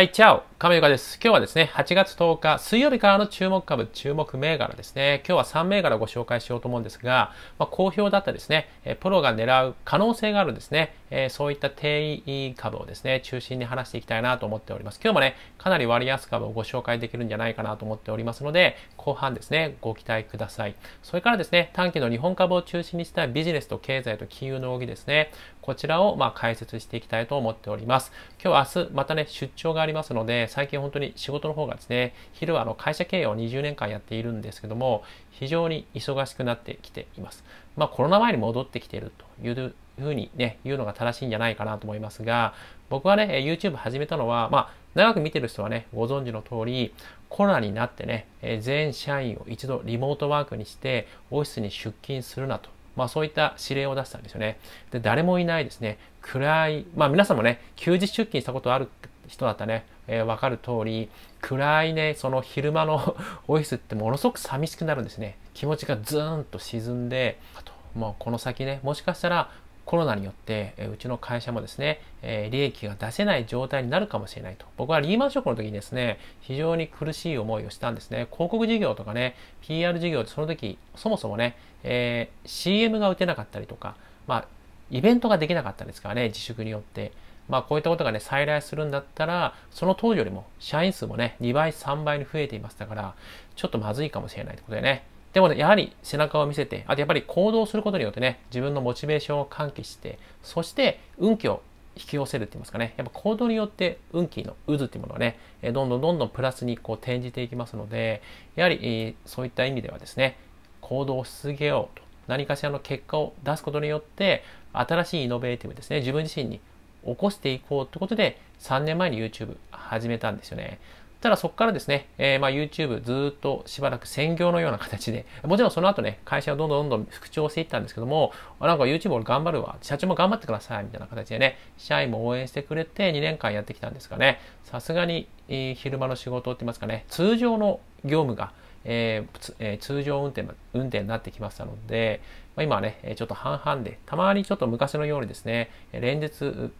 Aí, tchau! 亀岡です。今日はですね、8月10日水曜日からの注目株、注目銘柄ですね。今日は3銘柄ご紹介しようと思うんですが、まあ、好評だったですね、プロが狙う可能性があるですね、えー、そういった定位株をですね、中心に話していきたいなと思っております。今日もね、かなり割安株をご紹介できるんじゃないかなと思っておりますので、後半ですね、ご期待ください。それからですね、短期の日本株を中心にしたビジネスと経済と金融の動きですね、こちらをま解説していきたいと思っております。今日明日またね、出張がありますので、最近本当に仕事の方がですね、昼はあの会社経営を20年間やっているんですけども、非常に忙しくなってきています。まあコロナ前に戻ってきているというふうにね、言うのが正しいんじゃないかなと思いますが、僕はね、YouTube 始めたのは、まあ、長く見てる人はね、ご存知の通り、コロナになってね、全社員を一度リモートワークにして、オフィスに出勤するなと。まあそういった指令を出したんですよね。で、誰もいないですね。暗い、まあ皆さんもね、休日出勤したことある人だったね、えー、分かる通り、暗いね、その昼間の オフィスってものすごく寂しくなるんですね。気持ちがズーンと沈んで、あと、もうこの先ね、もしかしたらコロナによって、えうちの会社もですね、え利益が出せない状態になるかもしれないと。僕はリーマンショックの時にですね、非常に苦しい思いをしたんですね。広告事業とかね、PR 事業ってその時、そもそもね、えー、CM が打てなかったりとか、まあ、イベントができなかったですからね、自粛によって。まあこういったことがね、再来するんだったら、その当時よりも社員数もね、2倍、3倍に増えていましたから、ちょっとまずいかもしれないってことでね。でもね、やはり背中を見せて、あとやっぱり行動することによってね、自分のモチベーションを喚起して、そして運気を引き寄せるって言いますかね、やっぱ行動によって運気の渦っていうものはね、どんどんどんどんプラスにこう転じていきますので、やはりそういった意味ではですね、行動をし続けようと、何かしらの結果を出すことによって、新しいイノベーティブですね、自分自身に起こしていこうってことで、3年前に YouTube 始めたんですよね。ただそこからですね、えー、まあ YouTube ずっとしばらく専業のような形で、もちろんその後ね、会社をどんどんどんどん復調していったんですけども、なんか YouTube 俺頑張るわ、社長も頑張ってください、みたいな形でね、社員も応援してくれて2年間やってきたんですがね、さすがに、えー、昼間の仕事って言いますかね、通常の業務がえーえー、通常運転運転になってきましたので、まあ、今はね、ちょっと半々で、たまにちょっと昔のようにですね、連日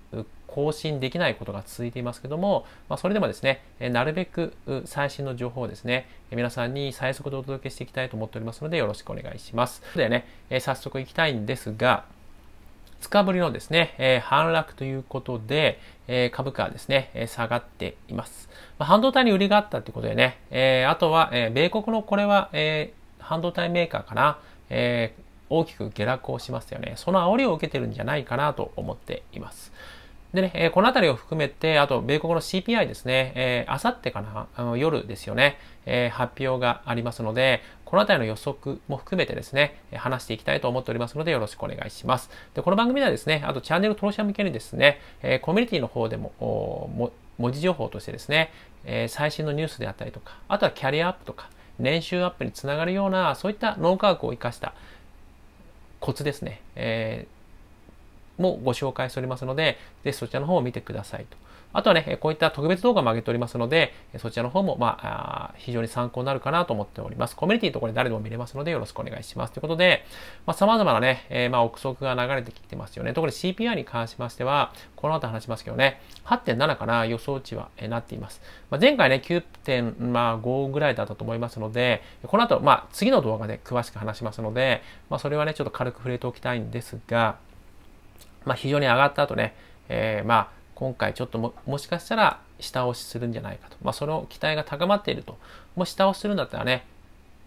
更新できないことが続いていますけども、まあ、それでもですね、なるべく最新の情報をですね、皆さんに最速でお届けしていきたいと思っておりますので、よろしくお願いします。でね、早速いきたいんですが、日ぶりのですね、えー、反落ということで、えー、株価はですね、えー、下がっています。まあ、半導体に売りがあったということでね、えー、あとは、えー、米国のこれは、えー、半導体メーカーかな、えー、大きく下落をしますよね。その煽りを受けてるんじゃないかなと思っています。でね、えー、この辺りを含めて、あと、米国の CPI ですね、えあさってかな、あの夜ですよね、えー、発表がありますので、このあたりの予測も含めてですね、話していきたいと思っておりますので、よろしくお願いします。で、この番組ではですね、あとチャンネル登録者向けにですね、えー、コミュニティの方でも、文字情報としてですね、えー、最新のニュースであったりとか、あとはキャリアアップとか、年収アップにつながるような、そういった脳科学を生かしたコツですね、えー、もご紹介しておりますので、ぜひそちらの方を見てくださいと。あとはね、こういった特別動画も上げておりますので、そちらの方も、まあ、非常に参考になるかなと思っております。コミュニティのところで誰でも見れますので、よろしくお願いします。ということで、まあ、様々なね、えー、まあ、憶測が流れてきてますよね。特に CPI に関しましては、この後話しますけどね、8.7かな、予想値は、えー、なっています。まあ、前回ね、9.5ぐらいだったと思いますので、この後、まあ、次の動画で詳しく話しますので、まあ、それはね、ちょっと軽く触れておきたいんですが、まあ、非常に上がった後ね、えー、まあ、今回ちょっとももしかしたら下押しするんじゃないかと、まあ、その期待が高まっていると、もし下押しするんだったらね、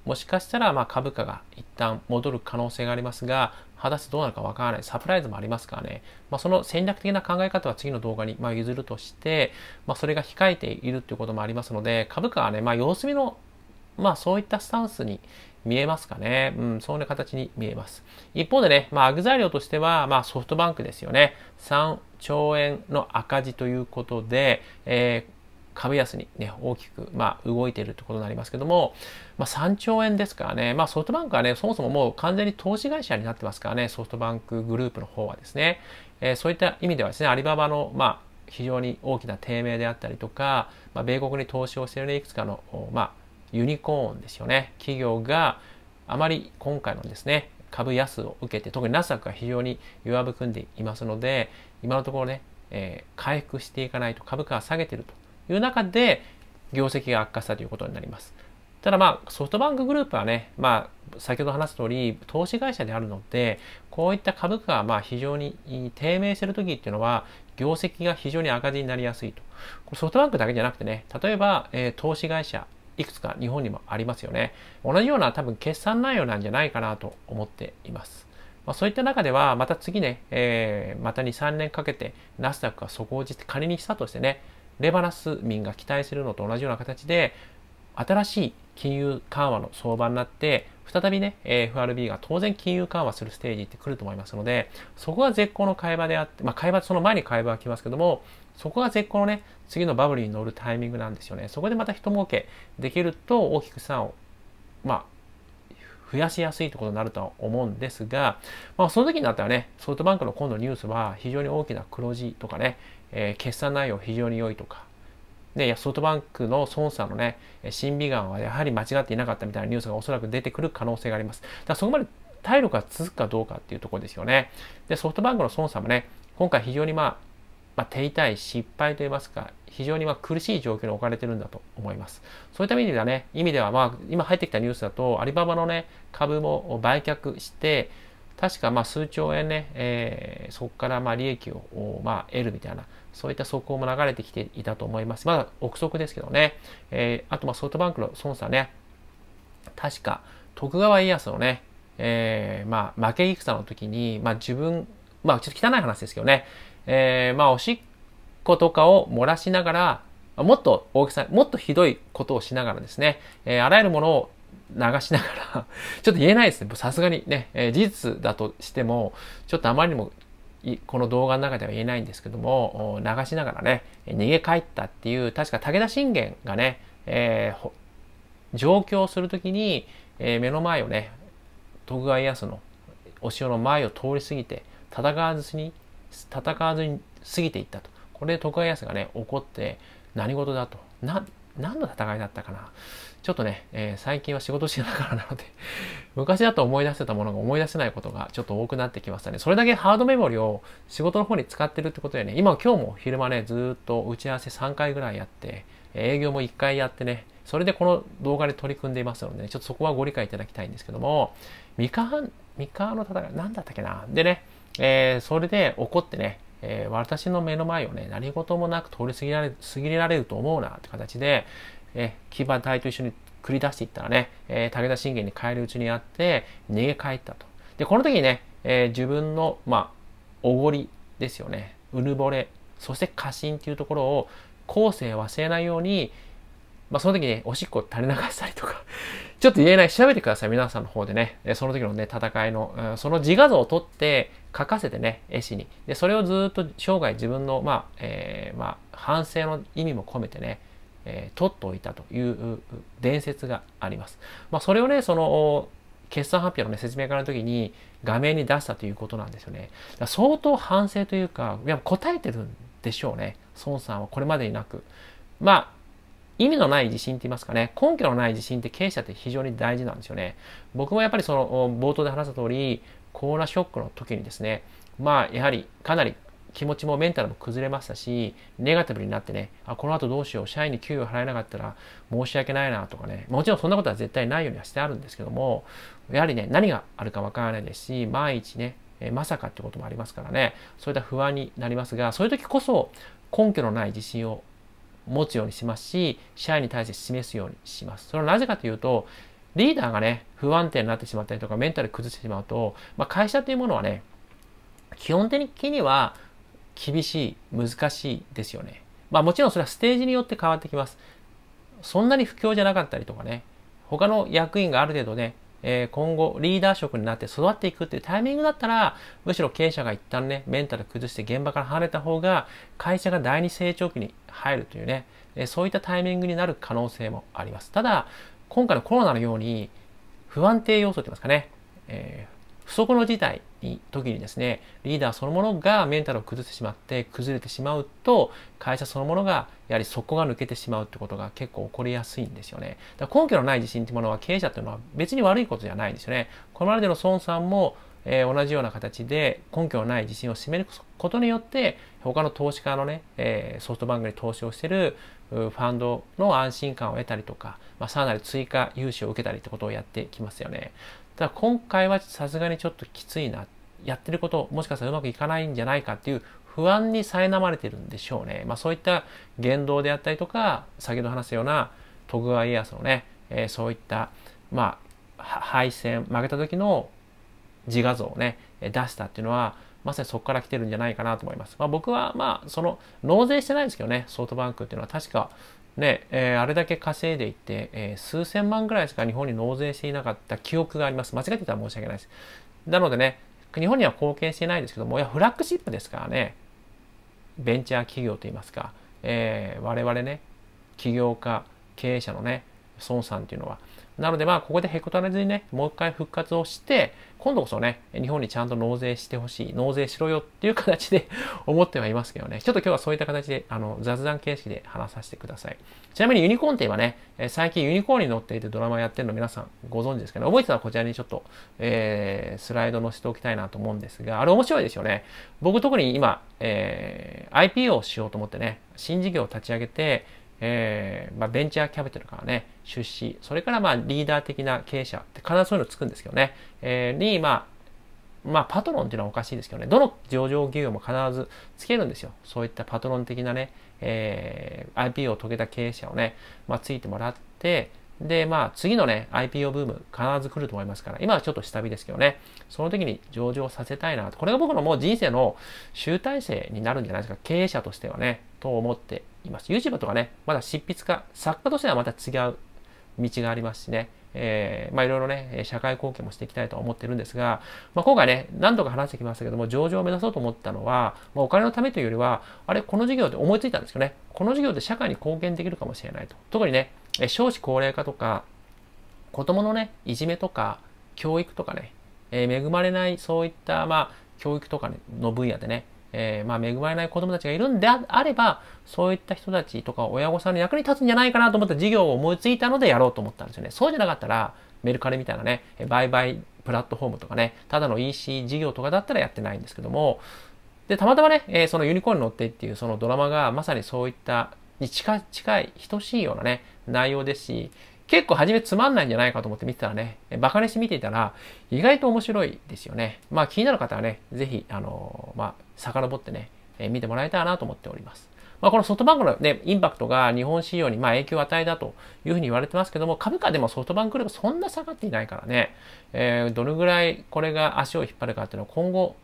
もしかしたらま株価が一旦戻る可能性がありますが、果たしてどうなるかわからない、サプライズもありますからね、まあ、その戦略的な考え方は次の動画にま譲るとして、まあ、それが控えているということもありますので、株価はね、ま様子見の、まあ、そういったスタンスに見えますかね。うん、そんな形に見えます。一方でね、まあ、アグ材料としては、まあ、ソフトバンクですよね。3兆円の赤字ということで、えー株安にね、大きく、まあ、動いているということになりますけども、まあ、3兆円ですからね、まあ、ソフトバンクはね、そもそももう完全に投資会社になってますからね、ソフトバンクグループの方はですね、えー、そういった意味ではですね、アリババの、まあ、非常に大きな低迷であったりとか、まあ、米国に投資をしている、ね、いくつかの、まあ、ユニコーンですよね。企業があまり今回のですね、株安を受けて、特にナスダックが非常に弱含んでいますので、今のところね、えー、回復していかないと株価は下げているという中で、業績が悪化したということになります。ただまあ、ソフトバンクグループはね、まあ、先ほど話す通り、投資会社であるので、こういった株価がまあ非常に低迷している時っていうのは、業績が非常に赤字になりやすいと。ソフトバンクだけじゃなくてね、例えば、えー、投資会社いくつか日本にもありますよね。同じような多分決算内容なんじゃないかなと思っています。まあ、そういった中では、また次ね、えー、また2、3年かけて、ナスダックが底落ちて、仮にしたとしてね、レバナス民が期待するのと同じような形で、新しい金融緩和の相場になって、再びね、FRB が当然金融緩和するステージって来ると思いますので、そこは絶好の会話であって、まあ、会話、その前に会話は来ますけども、そこが絶好のね、次のバブルに乗るタイミングなんですよね。そこでまた人儲けできると大きく資産を、まあ、増やしやすいってことになるとは思うんですが、まあ、その時になったらね、ソフトバンクの今度ニュースは非常に大きな黒字とかね、えー、決算内容非常に良いとか、ね、ソフトバンクの孫さんのね、審美眼はやはり間違っていなかったみたいなニュースがおそらく出てくる可能性があります。だからそこまで体力が続くかどうかっていうところですよね。で、ソフトバンクの孫さんもね、今回非常にまあ、まあ、手痛い失敗といいますか、非常にま苦しい状況に置かれてるんだと思います。そういった意味ではね、意味ではまあ、今入ってきたニュースだと、アリババのね、株も売却して、確かま数兆円ね、えー、そこからま利益をま得るみたいな、そういった速報も流れてきていたと思います。まだ憶測ですけどね、えー、あとまあソフトバンクの孫さんね、確か徳川家康のね、えー、ま負け戦の時に、まあ、自分、まあちょっと汚い話ですけどね、えー、まあ、おしっことかを漏らしながら、もっと大きさ、もっとひどいことをしながらですね、えー、あらゆるものを流しながら ちょっと言えないですね。さすがにね、えー、事実だとしても、ちょっとあまりにもこの動画の中では言えないんですけども、流しながらね、逃げ帰ったっていう、確か武田信玄がね、えー、上京するときに、えー、目の前をね、徳川家康のお城の前を通り過ぎて、戦わずに戦わずに過ぎていったと。これで徳川家康がね、怒って、何事だと。な、何の戦いだったかな。ちょっとね、えー、最近は仕事してながらなので 昔だと思い出せたものが思い出せないことがちょっと多くなってきましたね。それだけハードメモリを仕事の方に使ってるってことでね、今今日も昼間ね、ずっと打ち合わせ3回ぐらいやって、営業も1回やってね、それでこの動画で取り組んでいますので、ね、ちょっとそこはご理解いただきたいんですけども、三河、三河の戦い、何だったっけなでね、えー、それで怒ってね、えー、私の目の前をね、何事もなく通り過ぎられ過ぎられると思うなって形で、えー、騎馬隊と一緒に繰り出していったらね、えー、武田信玄に帰るうちにあって、逃げ帰ったと。で、この時にね、えー、自分の、まあ、おごりですよね、うぬぼれ、そして過信というところを後世忘れないように、まあ、その時ね、おしっこ垂れ流したりとか ちょっと言えない、調べてください、皆さんの方でね。その時のね、戦いの、うん、その自画像を撮って、書かせてね、絵師に。で、それをずっと生涯自分の、まあ、えー、まあ、反省の意味も込めてね、えー、撮っておいたという伝説があります。まあ、それをね、その、決算発表の、ね、説明会の時に画面に出したということなんですよね。だ相当反省というか、いや答えてるんでしょうね。孫さんはこれまでになく。まあ、意味のない自信って言いますかね、根拠のない自信って経営者って非常に大事なんですよね。僕もやっぱりその冒頭で話した通り、コーラショックの時にですね、まあやはりかなり気持ちもメンタルも崩れましたし、ネガティブになってね、あ、この後どうしよう、社員に給与払えなかったら申し訳ないなとかね、もちろんそんなことは絶対ないようにはしてあるんですけども、やはりね、何があるかわからないですし、万一ね、えまさかってこともありますからね、そういった不安になりますが、そういう時こそ根拠のない自信を持つようにしますし、社員に対して示すようにします。それはなぜかというと、リーダーがね、不安定になってしまったりとか、メンタル崩してしまうと、まあ、会社というものはね、基本的には厳しい、難しいですよね。まあもちろんそれはステージによって変わってきます。そんなに不況じゃなかったりとかね、他の役員がある程度ね、えー、今後リーダー職になって育っていくっていうタイミングだったら、むしろ経営者が一旦ね、メンタル崩して現場から離れた方が、会社が第二成長期に入るというね、えー、そういったタイミングになる可能性もあります。ただ、今回のコロナのように、不安定要素て言いますかね、えー不足の事態に時にですねリーダーそのものがメンタルを崩してしまって崩れてしまうと会社そのものがやはり底が抜けてしまうってことが結構起こりやすいんですよねだから根拠のない自信っていうものは経営者っていうのは別に悪いことじゃないんですよねこれまでの孫さんもえー、同じような形で根拠のない自信を示すことによって他の投資家のね、えー、ソフトバンクに投資をしてるファンドの安心感を得たりとか、まあ、さらなる追加融資を受けたりってことをやってきますよね。ただ今回はさすがにちょっときついな。やってることもしかしたらうまくいかないんじゃないかっていう不安に苛まれてるんでしょうね。まあそういった言動であったりとか、先ほど話したような徳川家康のね、えー、そういった、まあ、敗戦、負けた時の自画像をね、出したっていうのは、まさにそこから来てるんじゃないかなと思います。まあ、僕はまあ、その、納税してないですけどね、ソフトバンクっていうのは確か、で、えー、あれだけ稼いでいて、えー、数千万ぐらいしか日本に納税していなかった記憶があります。間違ってたら申し訳ないです。なのでね、日本には貢献してないですけども、いや、フラッグシップですからね、ベンチャー企業といいますか、えー、我々ね、起業家、経営者のね、孫さんというのは、なのでまあここでへこたれずにね、もう一回復活をして、今度こそね、日本にちゃんと納税してほしい、納税しろよっていう形で 思ってはいますけどね、ちょっと今日はそういった形であの雑談形式で話させてください。ちなみにユニコーンって今ね、最近ユニコーンに乗っていてドラマやってるの皆さんご存知ですかね、覚えてたらこちらにちょっと、えー、スライド載せておきたいなと思うんですが、あれ面白いですよね。僕特に今、えー、IPO をしようと思ってね、新事業を立ち上げて、えー、まあ、ベンチャーキャピタルからね、出資、それからまあリーダー的な経営者って必ずそういうのつくんですけどね、えー、に、まあ、まあ、パトロンっていうのはおかしいですけどね、どの上場企業も必ずつけるんですよ。そういったパトロン的なね、えー、IP を遂げた経営者をね、まあ、ついてもらって、で、まあ、次のね、IPO ブーム、必ず来ると思いますから、今はちょっと下火ですけどね、その時に上場させたいなと。これが僕のもう人生の集大成になるんじゃないですか。経営者としてはね、と思っています。YouTube とかね、まだ執筆家、作家としてはまた違う道がありますしね、えー、まあいろいろね、社会貢献もしていきたいと思ってるんですが、まあ今回ね、何度か話してきましたけども、上場を目指そうと思ったのは、まあ、お金のためというよりは、あれ、この事業って思いついたんですけどね、この事業で社会に貢献できるかもしれないと。特にね、え少子高齢化とか、子供のね、いじめとか、教育とかね、えー、恵まれないそういった、まあ、教育とか、ね、の分野でね、えー、まあ、恵まれない子供たちがいるんであれば、そういった人たちとか親御さんの役に立つんじゃないかなと思って事業を思いついたのでやろうと思ったんですよね。そうじゃなかったら、メルカリみたいなね、売買プラットフォームとかね、ただの EC 事業とかだったらやってないんですけども、で、たまたまね、えー、そのユニコーンに乗ってっていうそのドラマがまさにそういったに近近い、等しいようなね、内容ですし、結構初めつまんないんじゃないかと思って見てたらね、バカにして見ていたら、意外と面白いですよね。まあ気になる方はね、ぜひ、あのー、まあ、遡ってね、えー、見てもらえたらなと思っております。まあ、このソフトバンクの、ね、インパクトが日本市場にまあ影響を与えたというふうに言われてますけども、株価でもソフトバンクよりもそんな下がっていないからね、えー、どのぐらいこれが足を引っ張るかっていうのは今後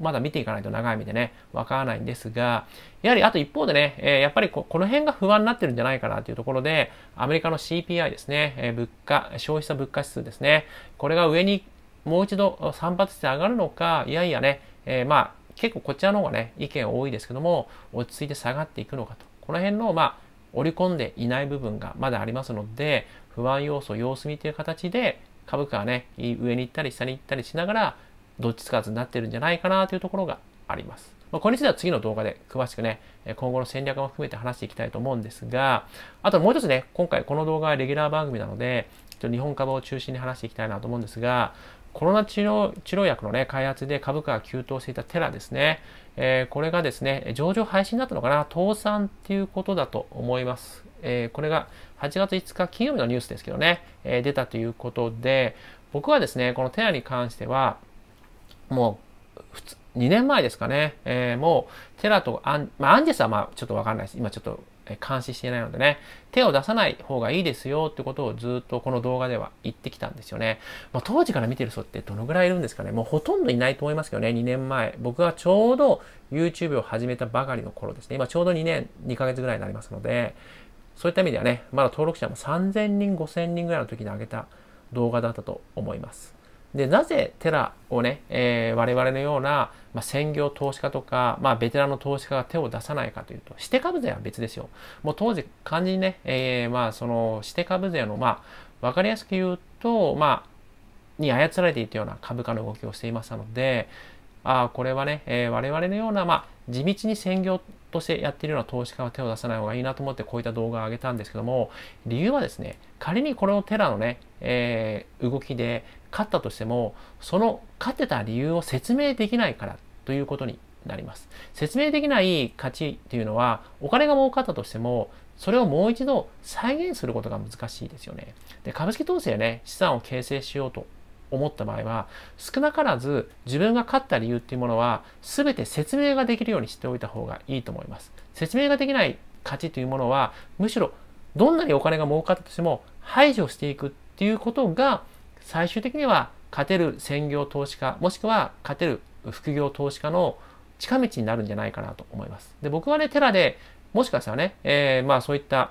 まだ見ていかないと長い目でね、わからないんですが、やはりあと一方でね、えー、やっぱりこの辺が不安になってるんじゃないかなというところで、アメリカの CPI ですね、えー、物価、消費者物価指数ですね、これが上にもう一度散発して上がるのか、いやいやね、えー、まあ結構こちらの方がね、意見多いですけども、落ち着いて下がっていくのかと。この辺の、まあ、織り込んでいない部分がまだありますので、不安要素、様子見という形で、株価はね、上に行ったり下に行ったりしながら、どっちつかずになってるんじゃないかなというところがあります。まあ、これについては次の動画で詳しくね、今後の戦略も含めて話していきたいと思うんですが、あともう一つね、今回この動画はレギュラー番組なので、ちょっと日本株を中心に話していきたいなと思うんですが、コロナ治療治療薬の、ね、開発で株価が急騰していたテラですね、えー、これがですね、上場廃止になったのかな、倒産っていうことだと思います。えー、これが8月5日金曜日のニュースですけどね、えー、出たということで、僕はですね、このテラに関しては、もう2年前ですかね、えー、もうテラとアン,、まあ、アンジェスはまあちょっとわかんないです。今ちょっと監視していないのでね、手を出さない方がいいですよってことをずっとこの動画では言ってきたんですよね。まあ、当時から見てる人ってどのぐらいいるんですかね。もうほとんどいないと思いますけどね、2年前。僕がちょうど YouTube を始めたばかりの頃ですね。今ちょうど2年、2ヶ月ぐらいになりますので、そういった意味ではね、まだ登録者も3000人、5000人ぐらいの時に上げた動画だったと思います。で、なぜテラをね、えー、我々のような、まあ、専業投資家とか、まあ、ベテランの投資家が手を出さないかというと、指定株税は別ですよ。もう当時、完全にね、えー、まあ、その指定株税の、まあ、わかりやすく言うと、まあ、に操られていたような株価の動きをしていましたので、ああ、これはね、えー、我々のような、まあ、地道に専業としてやっているような投資家は手を出さない方がいいなと思ってこういった動画を上げたんですけども理由はですね仮にこれをテラのね、えー、動きで勝ったとしてもその勝てた理由を説明できないからということになります説明できない勝ちというのはお金が儲かったとしてもそれをもう一度再現することが難しいですよねで株式投資でね資産を形成しようと思った場合は少なからず自分が勝った理由っていうものは全て説明ができるようにしておいた方がいいと思います説明ができない価値というものはむしろどんなにお金が儲かったとしても排除していくっていうことが最終的には勝てる専業投資家もしくは勝てる副業投資家の近道になるんじゃないかなと思います。で僕はね、寺でもしかしたらね、えー、まあそういった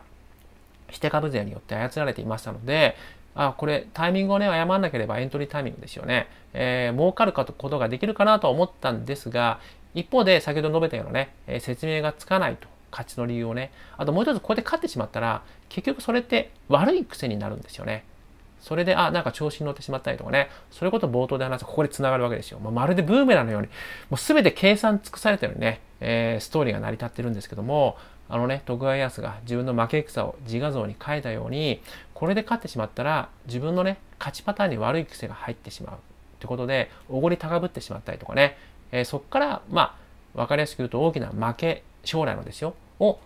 指定株税によって操られていましたので、あ、これタイミングをね、誤らなければエントリータイミングですよね。えー、儲かることができるかなと思ったんですが、一方で先ほど述べたようなね、えー、説明がつかないと。勝ちの理由をね。あともう一つ、ここで勝ってしまったら、結局それって悪い癖になるんですよね。それで、あ、なんか調子に乗ってしまったりとかね、そういうことを冒頭で話すここで繋がるわけですよ。ままるでブーメランのように、もう全て計算尽くされたようにね、えー、ストーリーが成り立ってるんですけども、あのね、徳川家康が自分の負け戦を自画像に変えたように、これで勝ってしまったら、自分のね、勝ちパターンに悪い癖が入ってしまう。ってことで、おごり高ぶってしまったりとかね、えー、そこから、まあ、わかりやすく言うと大きな負け、将来のですよ、を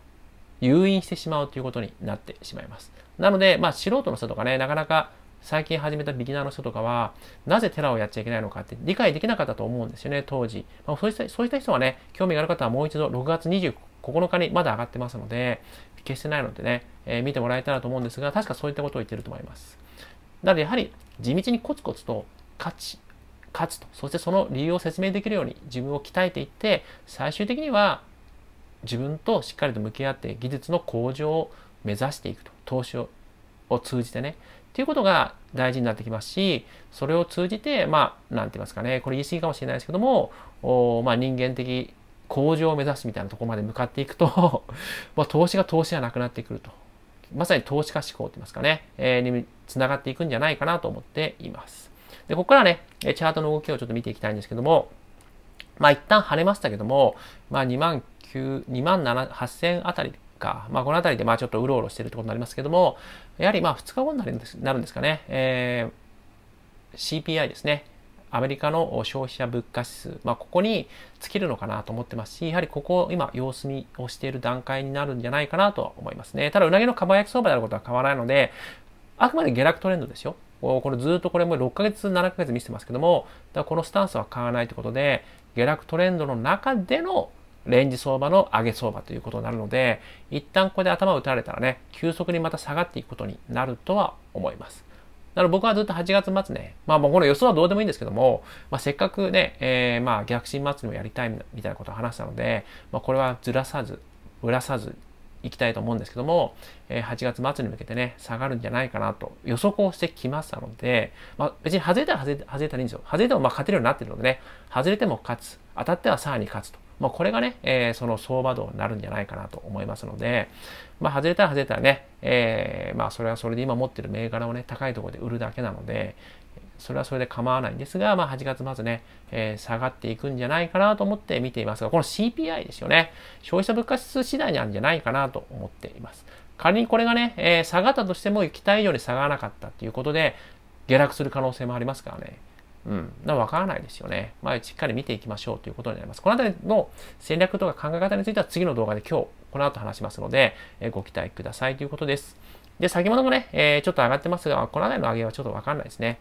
誘引してしまうということになってしまいます。なので、まあ、素人の人とかね、なかなか最近始めたビギナーの人とかは、なぜテラをやっちゃいけないのかって理解できなかったと思うんですよね、当時。まあ、そうしたそうった人はね、興味がある方はもう一度6月29日にまだ上がってますので、決してないのでね、えー、見てもらえたらと思うんですが、確かそういったことを言ってると思います。なので、やはり地道にコツコツと勝ち、勝つと、そしてその理由を説明できるように自分を鍛えていって、最終的には自分としっかりと向き合って技術の向上を目指していくと、投資を通じてね、とていうことが大事になってきますし、それを通じて、まあ、なんて言いますかね、これ言い過ぎかもしれないですけども、おまあ、人間的向上を目指すみたいなところまで向かっていくと まあ、投資が投資じゃなくなってくると。まさに投資家志向って言いますかね、えー、につながっていくんじゃないかなと思っています。で、ここからね、チャートの動きをちょっと見ていきたいんですけども、まあ一旦跳ねましたけども、まあ2万9、2万7、8000あたりか、まあ、この辺りでまあちょっとうろうろしてるってことになりますけども、やはりまあ2日後になるんですなるんですかね、えー、CPI ですね、アメリカの消費者物価指数、まあ、ここに尽きるのかなと思ってますし、やはりここ、今、様子見をしている段階になるんじゃないかなとは思いますね。ただ、うなぎのかば焼き相場であることは変わらないので、あくまで下落トレンドですよ。これずっとこれも6ヶ月、7ヶ月見せてますけども、だこのスタンスは変わらないということで、下落トレンドの中でのレンジ相場の上げ相場ということになるので、一旦ここで頭を打たれたらね、急速にまた下がっていくことになるとは思います。だから僕はずっと8月末ね、まあもうこの予想はどうでもいいんですけども、まあ、せっかくね、えー、まあ逆進末にもやりたいみたいなことを話したので、まあ、これはずらさず、ぶらさず行きたいと思うんですけども、えー、8月末に向けてね、下がるんじゃないかなと予測をしてきましたので、まあ、別に外れたら外れたらいいんですよ。外れてもまあ勝てるようになってるのでね、外れても勝つ、当たってはさらに勝つと。まあ、これがね、えー、その相場度になるんじゃないかなと思いますので、まあ、外れたら外れたらね、えー、まあ、それはそれで今持ってる銘柄をね、高いところで売るだけなので、それはそれで構わないんですが、まあ、8月まずね、えー、下がっていくんじゃないかなと思って見ていますが、この CPI ですよね、消費者物価指数次第なんじゃないかなと思っています。仮にこれがね、えー、下がったとしても、期待以上に下がらなかったということで、下落する可能性もありますからね。うん、わからないですよね。まあ、しっかり見ていきましょうということになります。この辺りの戦略とか考え方については次の動画で今日、この後話しますので、えご期待くださいということです。で、先物もね、えー、ちょっと上がってますが、この辺りの上げはちょっとわからないですね。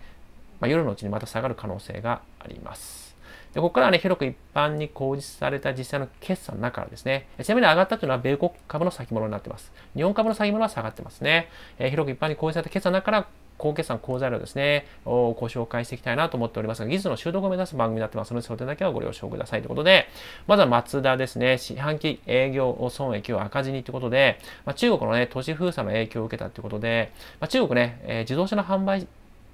まあ、夜のうちにまた下がる可能性があります。でここからはね、広く一般に公示された実際の決算の中からですね、ちなみに上がったというのは米国株の先物になってます。日本株の先物は下がってますね。えー、広く一般に公示された決算の中から高決算、高材料ですね、をご紹介していきたいなと思っておりますが、技術の習得を目指す番組になってますので、そ点だけはご了承くださいということで、まずは松田ですね、四半期営業損益を赤字にということで、まあ、中国のね、都市封鎖の影響を受けたということで、まあ、中国ね、えー、自動車の販売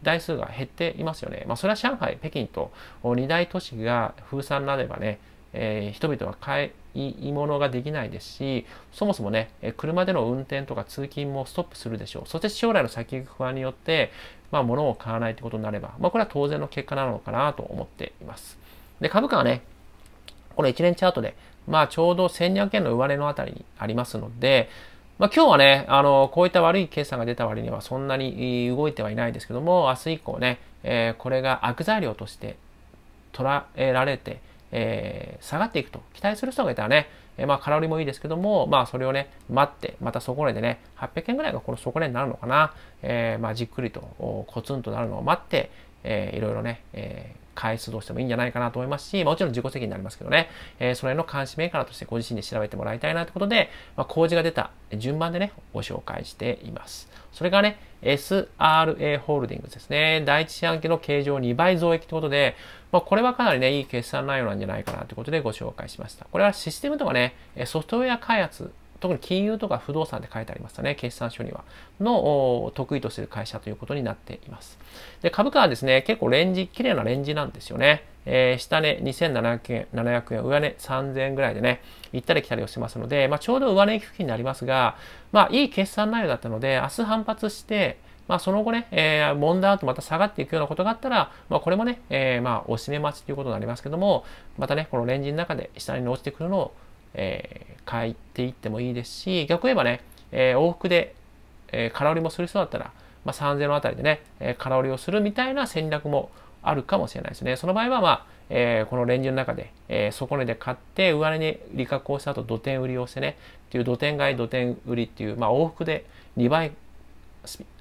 台数が減っていますよね。まあ、それは上海、北京と2大都市が封鎖になればね、えー、人々は買い物ができないですし、そもそもね、車での運転とか通勤もストップするでしょう。そして将来の先行く不安によって、まあ、物を買わないということになれば、まあ、これは当然の結果なのかなと思っています。で、株価はね、この1年チャートで、まあ、ちょうど1200円の上値のあたりにありますので、まあ、今日はね、あの、こういった悪い決算が出た割にはそんなに動いてはいないですけども、明日以降ね、えー、これが悪材料として捉えられて、えー、下がっていくと期待する人がいたらね、えー、まあ、空売りもいいですけども、まあ、それをね、待って、またそこらでね、800円ぐらいがこの底値になるのかな、えー、まあ、じっくりとコツンとなるのを待って、えー、いろいろね、えー、回数としてもいいんじゃないかなと思いますし、まもちろん自己責任になりますけどね、えー、そのの監視メーカーとしてご自身で調べてもらいたいなということで、まあ、工事が出た順番でね、ご紹介しています。それがね、SRA ホールディングスですね。第一四半期の形状2倍増益ということで、まあ、これはかなりね、いい決算内容なんじゃないかなということでご紹介しました。これはシステムとかね、ソフトウェア開発特に金融とか不動産って書いてありましたね、決算書には、の得意とする会社ということになっています。で、株価はですね、結構レンジ、綺麗なレンジなんですよね。えー、下値2700円、700円、上値3000円ぐらいでね、行ったり来たりをしてますので、まあ、ちょうど上値付近になりますが、まあ、いい決算内容だったので、明日反発して、まあ、その後ね、えー、問題とまた下がっていくようなことがあったら、まあ、これもね、えー、まあ、おしめ待ちということになりますけども、またね、このレンジの中で下に落ちてくるのをえー、買っていってもいいですし、逆言えばね、えー、往復で、えー、空売りもする人だったら、まあ、3000あたりでね、えー、空売りをするみたいな戦略もあるかもしれないですね。その場合は、まあ、えー、このレンジの中で、えー、底値で買って、上値に利確をした後、土点売りをしてね、っていう土点買い、土点売りっていう、まあ、往復で2倍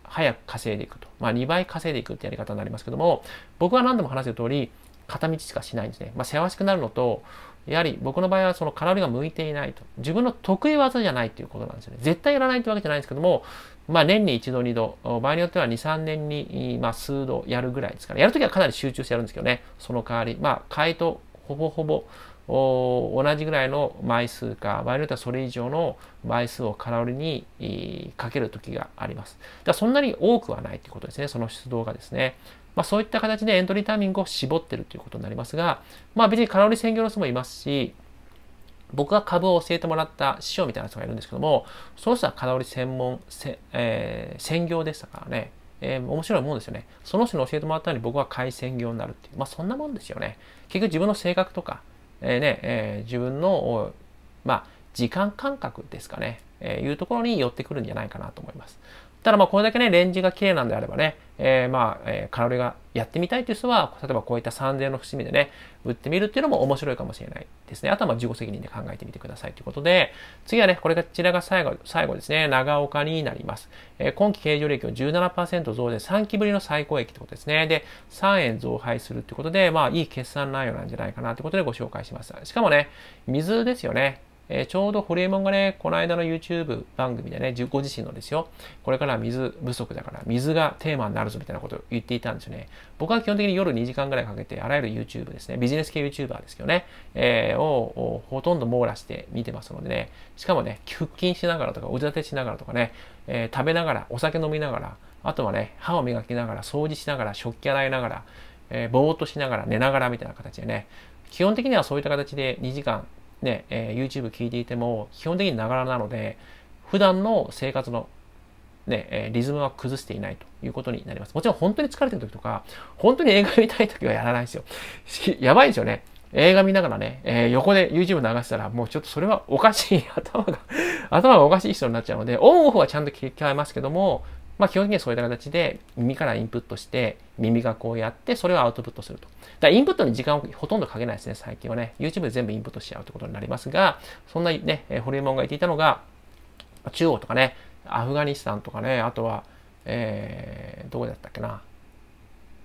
早く稼いでいくと。まあ、2倍稼いでいくってやり方になりますけども、僕は何度も話してる通り、片道しかしないんですね。まあ、せわしくなるのと、やはり僕の場合はその空振りが向いていないと。自分の得意技じゃないということなんですよね。絶対やらないというわけじゃないんですけども、まあ年に一度二度、場合によっては2、3年に、まあ、数度やるぐらいですから、やるときはかなり集中してやるんですけどね、その代わり、まあ回答ほぼほぼ同じぐらいの枚数か場合によってはそれ以上の枚数を空売りにかける時があります。だそんなに多くはないということですね、その出動がですね。まあ、そういった形でエントリータイミングを絞ってるということになりますが、まあ、別に空売り専業の人もいますし、僕が株を教えてもらった師匠みたいな人がいるんですけども、その人は空売り専門、せえー、専業でしたからね、えー、面白いもんですよね。その人に教えてもらったように僕は買い専業になるっていう、まあそんなもんですよね。結局自分の性格とか、えー、ね、えー、自分の、まあ、時間感覚ですかね、えー、いうところに寄ってくるんじゃないかなと思います。ただまあこれだけね、レンジが綺麗なんであればね、えー、まあ、えー、カロリーがやってみたいという人は、例えばこういった3000の節目でね、売ってみるっていうのも面白いかもしれないですね。あとはまあ自己責任で考えてみてくださいということで、次はね、これが、こちらが最後、最後ですね、長岡になります。えー、今期経常利益の17%増で3期ぶりの最高益ってことですね。で、3円増配するってことで、まあいい決算内容なんじゃないかなということでご紹介しました。しかもね、水ですよね。えー、ちょうどホリエモンがね、この間の YouTube 番組でね、ご自身のですよ、これから水不足だから水がテーマになるぞみたいなことを言っていたんですよね。僕は基本的に夜2時間ぐらいかけて、あらゆる YouTube ですね、ビジネス系 YouTuber ですけどね、えー、をほとんど網羅して見てますのでね、しかもね、腹筋しながらとか、おじ立てしながらとかね、えー、食べながら、お酒飲みながら、あとはね、歯を磨きながら、掃除しながら、食器洗いながら、えー、ぼーっとしながら、寝ながらみたいな形でね、基本的にはそういった形で2時間ね、えー、YouTube 聞いていても、基本的にながらなので、普段の生活のね、えリズムは崩していないということになります。もちろん本当に疲れてる時とか、本当に映画見たい時はやらないですよ。やばいですよね。映画見ながらね、えー、横で YouTube 流したら、もうちょっとそれはおかしい。頭が頭がおかしい人になっちゃうので、オンオフはちゃんと切り替えますけども、まあ、基本的にはそういった形で耳からインプットして、耳がこうやって、それをアウトプットすると。だからインプットに時間をほとんどかけないですね、最近はね。YouTube で全部インプットしちゃうということになりますが、そんなね、ホリエモンが言っていたのが、中央とかね、アフガニスタンとかね、あとは、えー、どこだったっけな、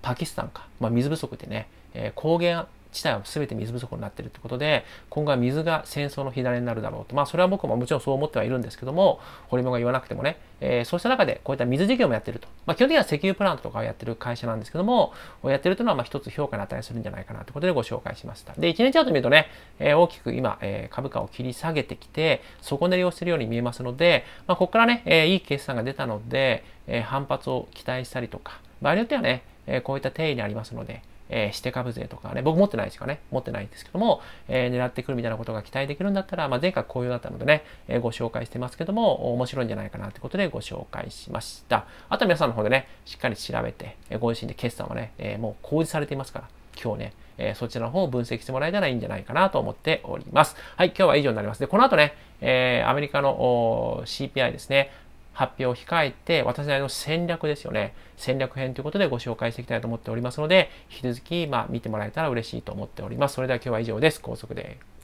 パキスタンか。まあ、水不足でね、えー、高原地帯は全て水不足になっているということで、今後は水が戦争の火種になるだろうと。まあ、それは僕ももちろんそう思ってはいるんですけども、堀本が言わなくてもね、えー、そうした中でこういった水事業もやってると。まあ、基本的には石油プラントとかをやってる会社なんですけども、やってるというのはまあ一つ評価に値するんじゃないかなということでご紹介しました。で、1年チャート見るとね、えー、大きく今、えー、株価を切り下げてきて、底練りをしているように見えますので、まあ、ここからね、えー、いい決算が出たので、えー、反発を期待したりとか、場合によってはね、えー、こういった定義にありますので、えー、して株税とかね、僕持ってないですかね、持ってないんですけども、えー、狙ってくるみたいなことが期待できるんだったら、まあ、前回こうう評だったのでね、えー、ご紹介してますけども、面白いんじゃないかなってことでご紹介しました。あと皆さんの方でね、しっかり調べて、えー、ご自身で決算はね、えー、もう公示されていますから、今日ね、えー、そちらの方を分析してもらえたらいいんじゃないかなと思っております。はい、今日は以上になります。で、この後ね、えー、アメリカの CPI ですね、発表を控えて、私なりの戦略ですよね。戦略編ということでご紹介していきたいと思っておりますので、引き続き、まあ、見てもらえたら嬉しいと思っております。それでは今日は以上です。高速で。